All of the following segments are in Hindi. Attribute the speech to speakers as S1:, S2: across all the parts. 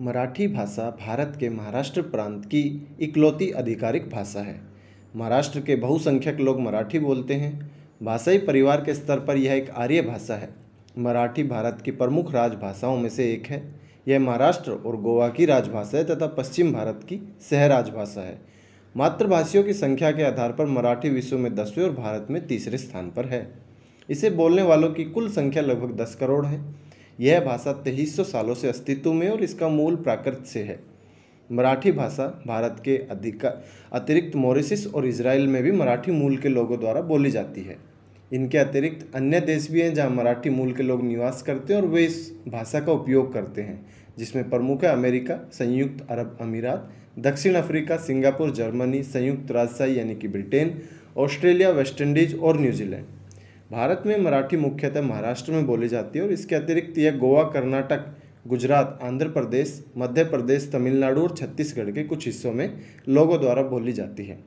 S1: मराठी भाषा भारत के महाराष्ट्र प्रांत की इकलौती आधिकारिक भाषा है महाराष्ट्र के बहुसंख्यक लोग मराठी बोलते हैं भाषाई परिवार के स्तर पर यह एक आर्य भाषा है मराठी भारत की प्रमुख राजभाषाओं में से एक है यह महाराष्ट्र और गोवा की राजभाषा है तथा पश्चिम भारत की सह राजभाषा है मातृभाषियों की संख्या के आधार पर मराठी विश्व में दसवें और भारत में तीसरे स्थान पर है इसे बोलने वालों की कुल संख्या लगभग दस करोड़ है यह भाषा तेईस सालों से अस्तित्व में और इसका मूल प्राकृत से है मराठी भाषा भारत के अधिका अतिरिक्त मॉरिसिस और इसराइल में भी मराठी मूल के लोगों द्वारा बोली जाती है इनके अतिरिक्त अन्य देश भी हैं जहां मराठी मूल के लोग निवास करते हैं और वे इस भाषा का उपयोग करते हैं जिसमें प्रमुख है अमेरिका संयुक्त अरब अमीरात दक्षिण अफ्रीका सिंगापुर जर्मनी संयुक्त राजशाही यानी कि ब्रिटेन ऑस्ट्रेलिया वेस्टइंडीज और न्यूजीलैंड भारत में मराठी मुख्यतः महाराष्ट्र में बोली जाती है और इसके अतिरिक्त यह गोवा कर्नाटक गुजरात आंध्र प्रदेश मध्य प्रदेश तमिलनाडु और छत्तीसगढ़ के कुछ हिस्सों में लोगों द्वारा बोली जाती है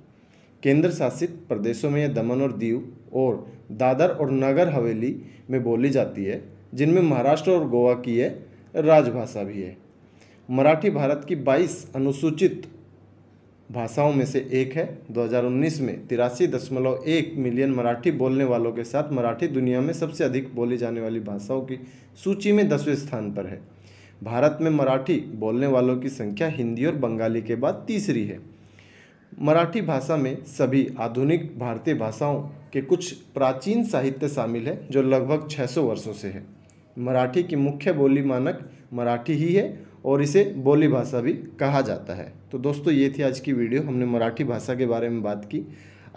S1: केंद्र शासित प्रदेशों में यह दमन और दीव और दादर और नगर हवेली में बोली जाती है जिनमें महाराष्ट्र और गोवा की यह राजभाषा भी है मराठी भारत की 22 अनुसूचित भाषाओं में से एक है 2019 में तिरासी दशमलव एक मिलियन मराठी बोलने वालों के साथ मराठी दुनिया में सबसे अधिक बोली जाने वाली भाषाओं की सूची में दसवें स्थान पर है भारत में मराठी बोलने वालों की संख्या हिंदी और बंगाली के बाद तीसरी है मराठी भाषा में सभी आधुनिक भारतीय भाषाओं के कुछ प्राचीन साहित्य शामिल है जो लगभग छः वर्षों से है मराठी की मुख्य बोली मानक मराठी ही है और इसे बोली भाषा भी कहा जाता है तो दोस्तों ये थी आज की वीडियो हमने मराठी भाषा के बारे में बात की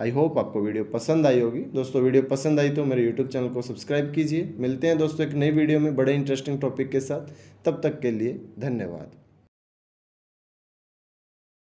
S1: आई होप आपको वीडियो पसंद आई होगी दोस्तों वीडियो पसंद आई तो मेरे यूट्यूब चैनल को सब्सक्राइब कीजिए मिलते हैं दोस्तों एक नई वीडियो में बड़े इंटरेस्टिंग टॉपिक के साथ तब तक के लिए धन्यवाद